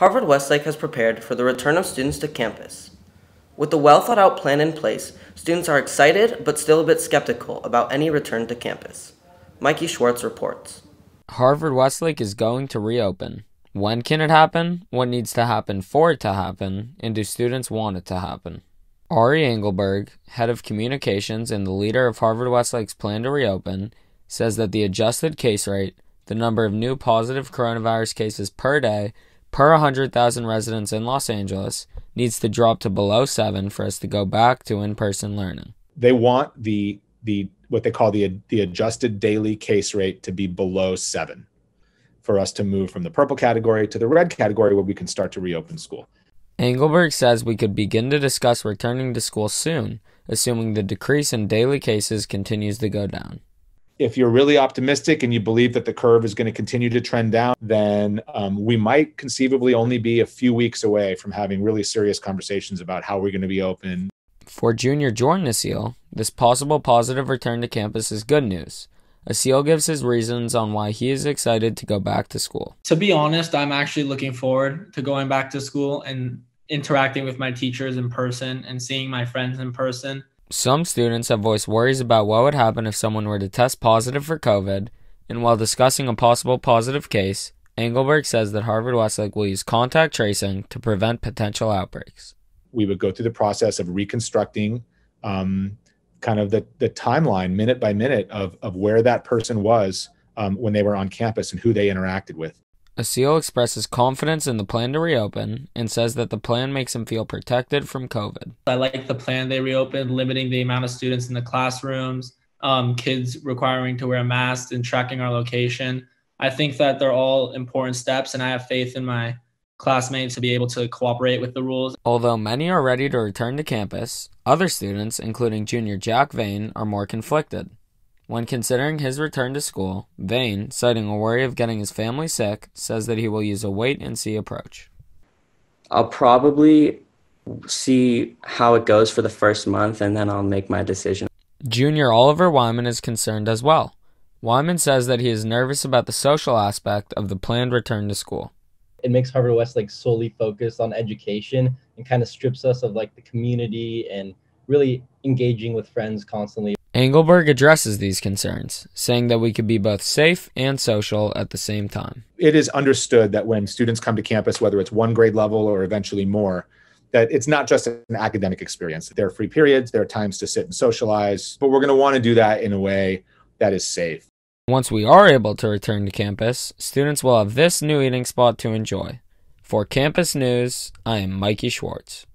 Harvard Westlake has prepared for the return of students to campus. With a well thought out plan in place, students are excited but still a bit skeptical about any return to campus. Mikey Schwartz reports Harvard Westlake is going to reopen. When can it happen? What needs to happen for it to happen? And do students want it to happen? Ari Engelberg, head of communications and the leader of Harvard Westlake's plan to reopen, says that the adjusted case rate, the number of new positive coronavirus cases per day, per 100,000 residents in Los Angeles needs to drop to below 7 for us to go back to in-person learning. They want the the what they call the the adjusted daily case rate to be below 7 for us to move from the purple category to the red category where we can start to reopen school. Engelberg says we could begin to discuss returning to school soon, assuming the decrease in daily cases continues to go down if you're really optimistic and you believe that the curve is going to continue to trend down, then um, we might conceivably only be a few weeks away from having really serious conversations about how we're going to be open. For Junior Jordan Asiel, this possible positive return to campus is good news. A gives his reasons on why he is excited to go back to school. To be honest, I'm actually looking forward to going back to school and interacting with my teachers in person and seeing my friends in person. Some students have voiced worries about what would happen if someone were to test positive for COVID, and while discussing a possible positive case, Engelberg says that Harvard Westlake will use contact tracing to prevent potential outbreaks. We would go through the process of reconstructing um, kind of the, the timeline, minute by minute, of, of where that person was um, when they were on campus and who they interacted with. Aseel expresses confidence in the plan to reopen and says that the plan makes him feel protected from COVID. I like the plan they reopened, limiting the amount of students in the classrooms, um, kids requiring to wear masks, and tracking our location. I think that they're all important steps, and I have faith in my classmates to be able to cooperate with the rules. Although many are ready to return to campus, other students, including junior Jack Vane, are more conflicted. When considering his return to school, Vane, citing a worry of getting his family sick, says that he will use a wait and see approach. I'll probably see how it goes for the first month and then I'll make my decision. Junior Oliver Wyman is concerned as well. Wyman says that he is nervous about the social aspect of the planned return to school. It makes Harvard West like solely focused on education and kind of strips us of like the community and really engaging with friends constantly. Engelberg addresses these concerns, saying that we could be both safe and social at the same time. It is understood that when students come to campus, whether it's one grade level or eventually more, that it's not just an academic experience. There are free periods, there are times to sit and socialize, but we're going to want to do that in a way that is safe. Once we are able to return to campus, students will have this new eating spot to enjoy. For Campus News, I am Mikey Schwartz.